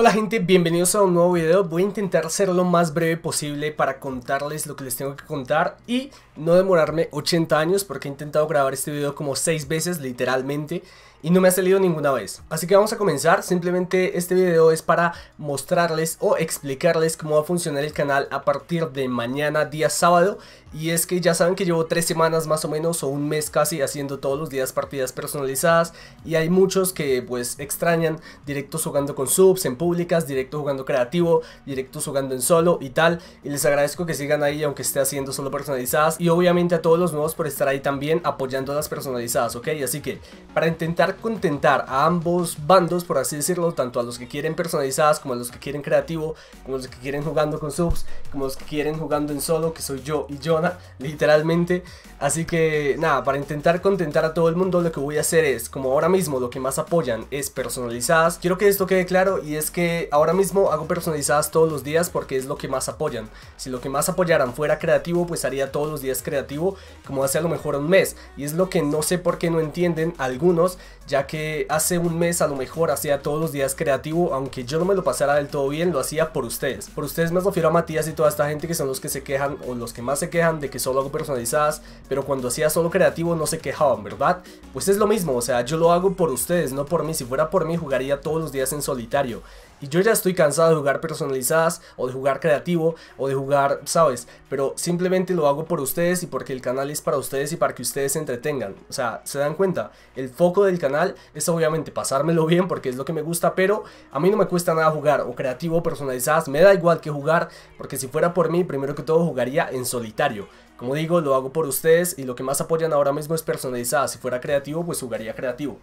Hola gente, bienvenidos a un nuevo video. Voy a intentar ser lo más breve posible para contarles lo que les tengo que contar y no demorarme 80 años porque he intentado grabar este video como 6 veces literalmente y no me ha salido ninguna vez. Así que vamos a comenzar, simplemente este video es para mostrarles o explicarles cómo va a funcionar el canal a partir de mañana día sábado y es que ya saben que llevo 3 semanas más o menos o un mes casi haciendo todos los días partidas personalizadas y hay muchos que pues extrañan directos jugando con subs, en pub públicas, directo jugando creativo, directos jugando en solo y tal. Y les agradezco que sigan ahí aunque esté haciendo solo personalizadas. Y obviamente a todos los nuevos por estar ahí también apoyando las personalizadas, ¿ok? Así que para intentar contentar a ambos bandos, por así decirlo, tanto a los que quieren personalizadas como a los que quieren creativo, como los que quieren jugando con subs, como los que quieren jugando en solo, que soy yo y Jonah, literalmente. Así que nada, para intentar contentar a todo el mundo lo que voy a hacer es, como ahora mismo lo que más apoyan es personalizadas, quiero que esto quede claro y es que ahora mismo hago personalizadas todos los días porque es lo que más apoyan. Si lo que más apoyaran fuera creativo, pues haría todos los días creativo, como hace a lo mejor un mes. Y es lo que no sé por qué no entienden algunos, ya que hace un mes a lo mejor hacía todos los días creativo, aunque yo no me lo pasara del todo bien, lo hacía por ustedes. Por ustedes me refiero a Matías y toda esta gente que son los que se quejan o los que más se quejan de que solo hago personalizadas, pero cuando hacía solo creativo no se quejaban, ¿verdad? Pues es lo mismo, o sea, yo lo hago por ustedes, no por mí. Si fuera por mí, jugaría todos los días en solitario. Y yo ya estoy cansado de jugar personalizadas o de jugar creativo o de jugar, ¿sabes? Pero simplemente lo hago por ustedes y porque el canal es para ustedes y para que ustedes se entretengan. O sea, ¿se dan cuenta? El foco del canal es obviamente pasármelo bien porque es lo que me gusta, pero a mí no me cuesta nada jugar o creativo o personalizadas. Me da igual que jugar porque si fuera por mí, primero que todo jugaría en solitario. Como digo, lo hago por ustedes y lo que más apoyan ahora mismo es personalizadas. Si fuera creativo, pues jugaría creativo.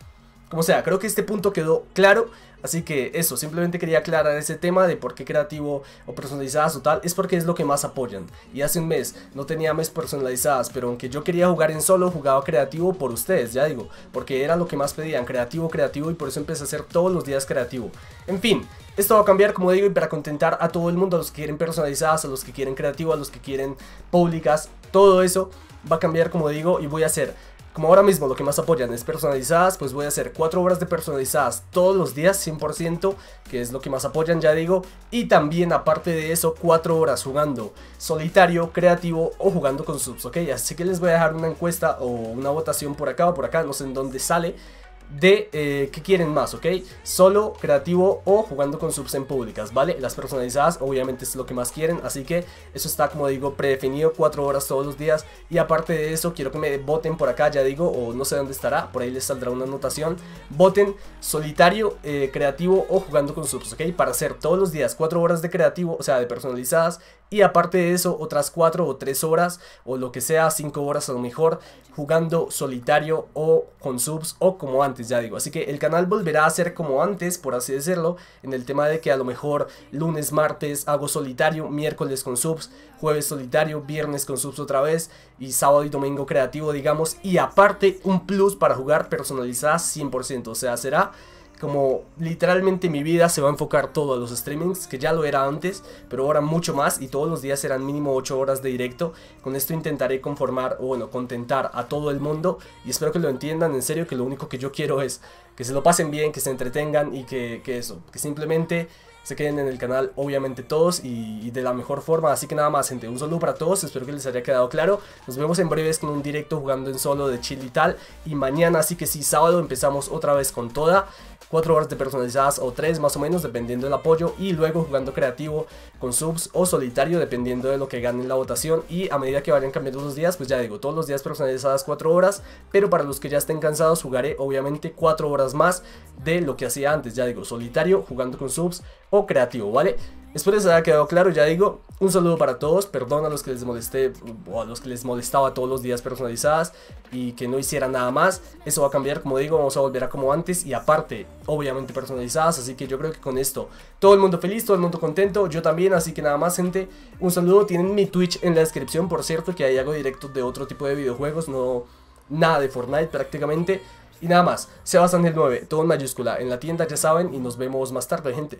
O sea, creo que este punto quedó claro. Así que eso, simplemente quería aclarar ese tema de por qué creativo o personalizadas o tal, es porque es lo que más apoyan. Y hace un mes no tenía mes personalizadas, pero aunque yo quería jugar en solo, jugaba creativo por ustedes, ya digo, porque era lo que más pedían, creativo, creativo, y por eso empecé a hacer todos los días creativo. En fin, esto va a cambiar, como digo, y para contentar a todo el mundo, a los que quieren personalizadas, a los que quieren creativo, a los que quieren públicas, todo eso va a cambiar, como digo, y voy a hacer como ahora mismo lo que más apoyan es personalizadas, pues voy a hacer 4 horas de personalizadas todos los días, 100%, que es lo que más apoyan, ya digo. Y también, aparte de eso, 4 horas jugando solitario, creativo o jugando con subs, ¿ok? Así que les voy a dejar una encuesta o una votación por acá o por acá, no sé en dónde sale de eh, qué quieren más, ¿ok? Solo, creativo o jugando con subs en públicas, ¿vale? Las personalizadas obviamente es lo que más quieren, así que eso está, como digo, predefinido 4 horas todos los días. Y aparte de eso, quiero que me voten por acá, ya digo, o no sé dónde estará, por ahí les saldrá una anotación. Voten solitario, eh, creativo o jugando con subs, ¿ok? Para hacer todos los días 4 horas de creativo, o sea, de personalizadas. Y aparte de eso, otras 4 o 3 horas, o lo que sea, 5 horas a lo mejor, jugando solitario o con subs o como antes ya digo. Así que el canal volverá a ser como antes, por así decirlo, en el tema de que a lo mejor lunes, martes hago solitario, miércoles con subs, jueves solitario, viernes con subs otra vez y sábado y domingo creativo, digamos. Y aparte un plus para jugar personalizada 100%, o sea, será como literalmente mi vida se va a enfocar todo a los streamings, que ya lo era antes, pero ahora mucho más y todos los días serán mínimo 8 horas de directo. Con esto intentaré conformar, o bueno, contentar a todo el mundo y espero que lo entiendan en serio, que lo único que yo quiero es que se lo pasen bien, que se entretengan y que, que eso, que simplemente se queden en el canal obviamente todos y, de la mejor forma. Así que nada más gente, un saludo para todos, espero que les haya quedado claro. Nos vemos en breves con un directo jugando en solo de chill y tal. Y mañana, así que sí, sábado empezamos otra vez con toda. cuatro horas de personalizadas o tres más o menos dependiendo del apoyo y luego jugando creativo con subs o solitario dependiendo de lo que gane la votación y a medida que vayan cambiando los días pues ya digo todos los días personalizadas cuatro horas pero para los que ya estén cansados jugaré obviamente cuatro horas más de lo que hacía antes ya digo solitario jugando con subs creativo, ¿vale? Espero les haya quedado claro, ya digo, un saludo para todos, perdón a los que les molesté o a los que les molestaba todos los días personalizadas y que no hicieran nada más, eso va a cambiar, como digo, vamos a volver a como antes y aparte, obviamente personalizadas, así que yo creo que con esto todo el mundo feliz, todo el mundo contento, yo también, así que nada más gente, un saludo, tienen mi Twitch en la descripción, por cierto, que ahí hago directos de otro tipo de videojuegos, no nada de Fortnite prácticamente, y nada más, Sebastián el 9, todo en mayúscula, en la tienda ya saben y nos vemos más tarde gente.